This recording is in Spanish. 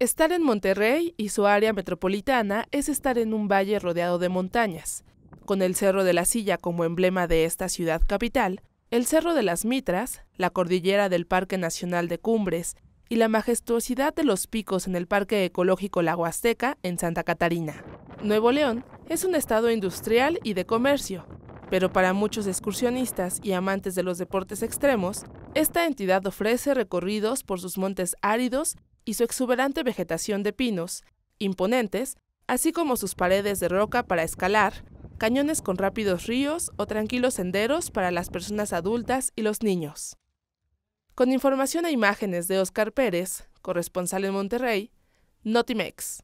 Estar en Monterrey y su área metropolitana es estar en un valle rodeado de montañas. Con el Cerro de la Silla como emblema de esta ciudad capital, el Cerro de las Mitras, la cordillera del Parque Nacional de Cumbres y la majestuosidad de los picos en el Parque Ecológico La Huasteca en Santa Catarina. Nuevo León es un estado industrial y de comercio, pero para muchos excursionistas y amantes de los deportes extremos, esta entidad ofrece recorridos por sus montes áridos y su exuberante vegetación de pinos, imponentes, así como sus paredes de roca para escalar, cañones con rápidos ríos o tranquilos senderos para las personas adultas y los niños. Con información e imágenes de Oscar Pérez, corresponsal en Monterrey, Notimex.